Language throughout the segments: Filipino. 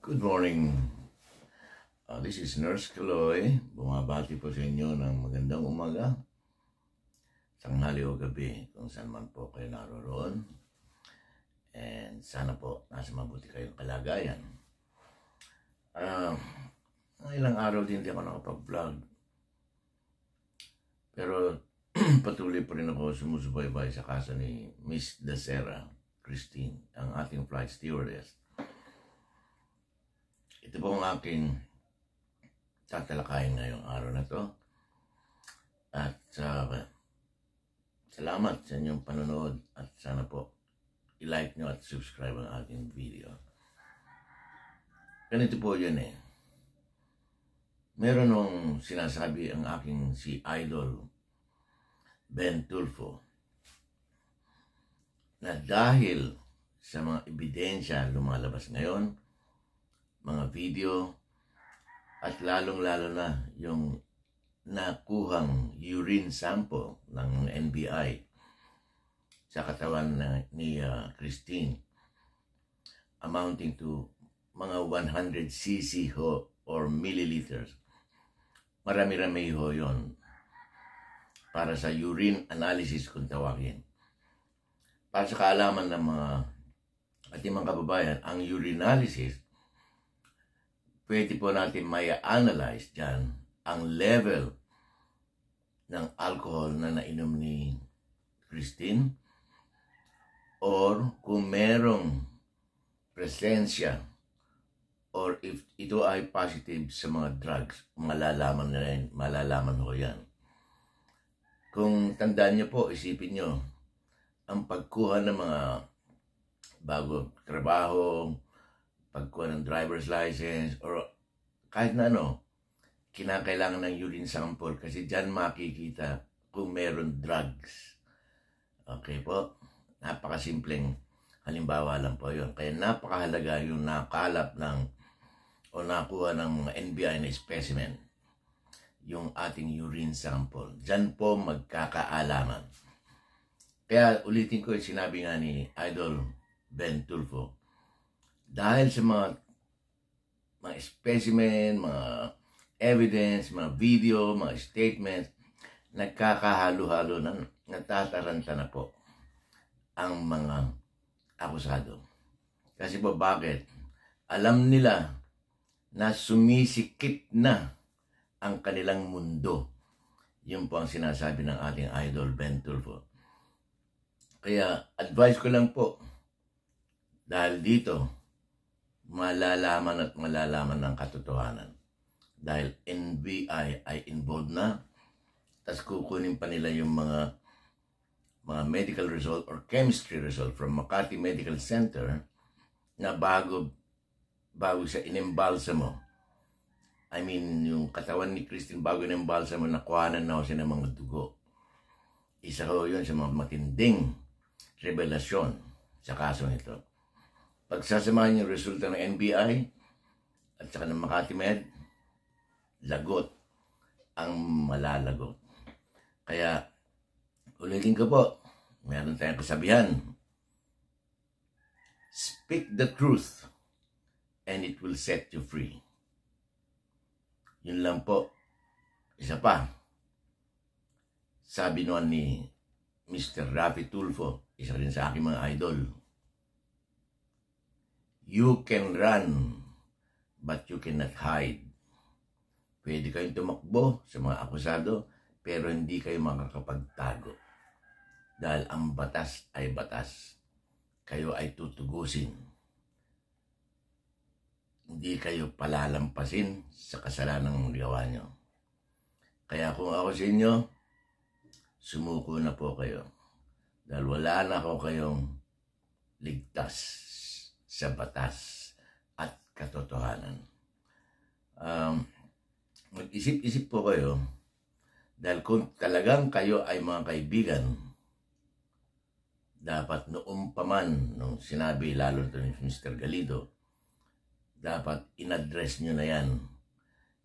Good morning. Uh, this is Nurse Kaloy. Bumabati po sa inyo ng magandang umaga. Tanghali o gabi kung saan man po kayo naroroon. And sana po nasa mabuti kayong kalagayan. Uh, ilang araw din hindi ako nakapag-vlog. Pero patuloy pa rin ako sumusubaybay sa kaso ni Miss Desera Christine, ang ating flight stewardess ito po ang aking tatalakayin ngayong araw na to. At uh, salamat sa inyong panonood at sana po i-like nyo at subscribe ang aking video. Ganito po yun eh. Meron nung sinasabi ang aking si Idol Ben Tulfo na dahil sa mga ebidensya lumalabas ngayon, mga video, at lalong-lalo na yung nakuhang urine sample ng NBI sa katawan na, ni uh, Christine amounting to mga 100 cc ho or milliliters. Marami-rami ho yon para sa urine analysis kung tawagin. Para sa kaalaman ng mga ating mga kababayan, ang urinalysis pwede po natin may analyze dyan ang level ng alcohol na nainom ni Christine or kung merong presensya or if ito ay positive sa mga drugs, malalaman na rin, malalaman ko yan. Kung tandaan niyo po, isipin niyo, ang pagkuha ng mga bagong trabaho, pagkuha ng driver's license, or kahit na ano, kinakailangan ng urine sample kasi dyan makikita kung meron drugs. Okay po? Napakasimpleng halimbawa lang po yun. Kaya napakahalaga yung nakalap ng o nakuha ng mga NBI na specimen yung ating urine sample. Diyan po magkakaalaman. Kaya ulitin ko yung sinabi nga ni Idol Ben Tulfo dahil sa mga mga specimen, mga evidence, mga video, mga statements, nagkakahalo-halo na natataranta na po ang mga akusado. Kasi po bakit? Alam nila na sumisikip na ang kanilang mundo. Yun po ang sinasabi ng ating idol Ben Tulfo. Kaya advice ko lang po dahil dito malalaman at malalaman ng katotohanan. Dahil NBI ay involved na, tapos kukunin pa nila yung mga mga medical result or chemistry result from Makati Medical Center na bago bago sa siya mo. I mean, yung katawan ni Christine bago mo, nakuhanan na siya ng mga dugo. Isa ho yun sa mga matinding revelasyon sa kaso nito. Pagsasamahin yung resulta ng NBI at saka ng Makati Med, lagot ang malalago. Kaya, ulitin ko po, meron tayong kasabihan. Speak the truth and it will set you free. Yun lang po. Isa pa. Sabi noon ni Mr. Rafi Tulfo, isa rin sa aking mga idol, You can run, but you cannot hide. Pwede kayong tumakbo sa mga akusado, pero hindi kayo makakapagtago. Dahil ang batas ay batas. Kayo ay tutugusin. Hindi kayo palalampasin sa kasalanan ng gawa nyo. Kaya kung ako sa inyo, sumuko na po kayo. Dahil wala na ako kayong ligtas sa batas at katotohanan. Um, Mag-isip-isip po kayo dahil kung talagang kayo ay mga kaibigan, dapat noong paman, nung sinabi lalo ito ni Mr. Galido, dapat in-address nyo na yan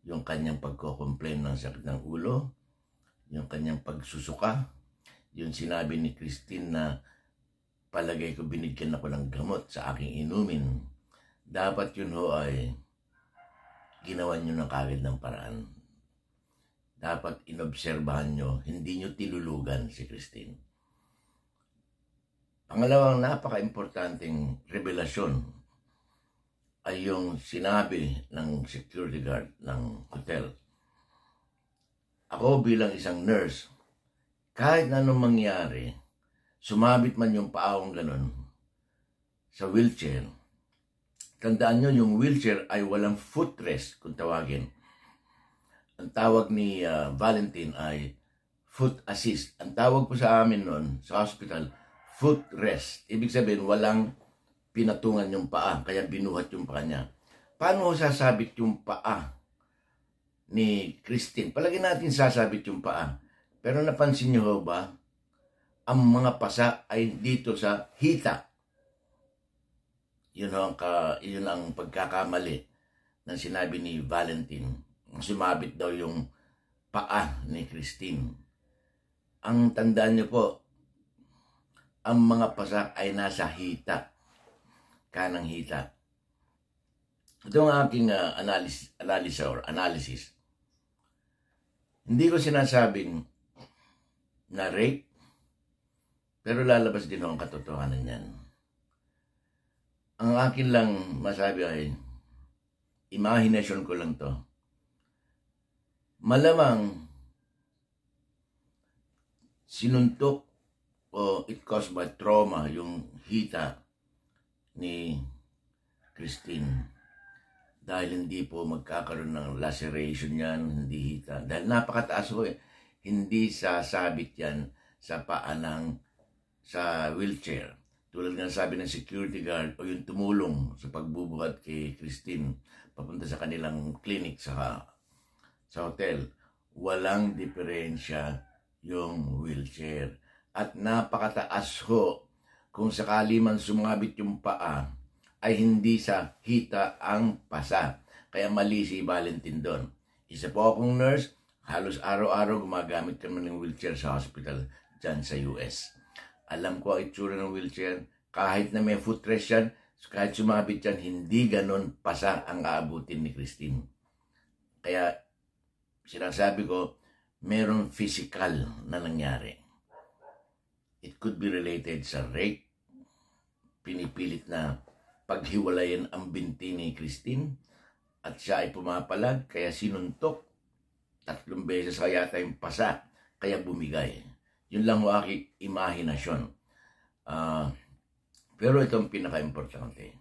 yung kanyang pagko-complain ng sakit ng ulo, yung kanyang pagsusuka, yung sinabi ni Christine na palagay ko binigyan ako ng gamot sa aking inumin. Dapat yun ho ay ginawan nyo ng kagad ng paraan. Dapat inobserbahan nyo, hindi nyo tilulugan si Christine. Pangalawang napaka-importanting revelasyon ay yung sinabi ng security guard ng hotel. Ako bilang isang nurse, kahit na anong mangyari, sumabit man yung paawang ganun sa wheelchair, tandaan nyo yung wheelchair ay walang footrest kung tawagin. Ang tawag ni uh, ah, Valentine ay foot assist. Ang tawag po sa amin noon sa hospital, foot rest. Ibig sabihin, walang pinatungan yung paa, kaya binuhat yung paa niya. Paano sasabit yung paa ni Christine? Palagi natin sasabit yung paa. Pero napansin niyo ba, ang mga pasa ay dito sa hita. Yun ang, ka, yun ang pagkakamali ng sinabi ni Valentine. Sumabit daw yung paa ni Christine. Ang tandaan niyo po, ang mga pasa ay nasa hita. Kanang hita. Ito ang aking uh, ah, analysis, analysis or analysis. Hindi ko sinasabing na rape pero lalabas din ang katotohanan niyan. Ang akin lang masabi ay, imagination ko lang to. Malamang, sinuntok o it caused by trauma yung hita ni Christine. Dahil hindi po magkakaroon ng laceration yan, hindi hita. Dahil napakataas ko eh. Hindi sasabit yan sa paa ng sa wheelchair. Tulad ng sabi ng security guard o yung tumulong sa pagbubuhat kay Christine papunta sa kanilang clinic sa, sa hotel. Walang diferensya yung wheelchair. At napakataas ho kung sakali man sumabit yung paa ay hindi sa hita ang pasa. Kaya mali si Valentin doon. Isa po akong nurse, halos araw-araw gumagamit kami ng wheelchair sa hospital dyan sa US. Alam ko ang itsura ng wheelchair. Kahit na may footrest yan, kahit sumabit yan, hindi ganon pasa ang aabutin ni Christine. Kaya sinasabi ko, merong physical na nangyari. It could be related sa rape. Pinipilit na paghiwalayan ang binti ni Christine at siya ay pumapalag kaya sinuntok. Tatlong beses kaya tayong pasa kaya bumigay. Yun lang ho aking imahinasyon. Uh, pero itong pinaka-importante,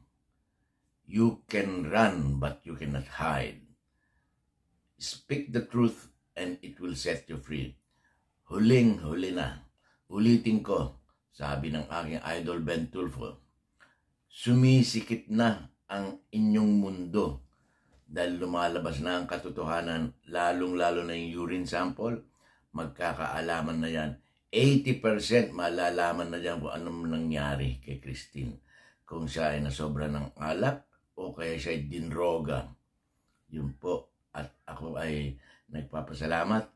you can run but you cannot hide. Speak the truth and it will set you free. Huling huli na. Ulitin ko, sabi ng aking idol Ben Tulfo, sumisikip na ang inyong mundo dahil lumalabas na ang katotohanan, lalong-lalo na yung urine sample, magkakaalaman na yan 80% malalaman na dyan kung anong nangyari kay Christine. Kung siya ay nasobra ng alak o kaya siya ay dinroga. Yun po. At ako ay nagpapasalamat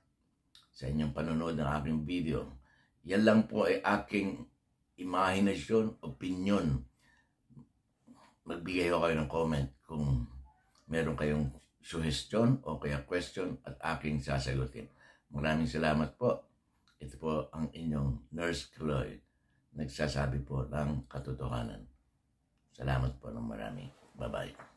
sa inyong panonood ng aking video. Yan lang po ay aking imahinasyon, opinion. Magbigay ko kayo ng comment kung meron kayong suggestion o kaya question at aking sasagutin. Maraming salamat po. Ito po ang inyong Nurse Cloyd. Nagsasabi po ng katotohanan. Salamat po ng marami. Bye-bye.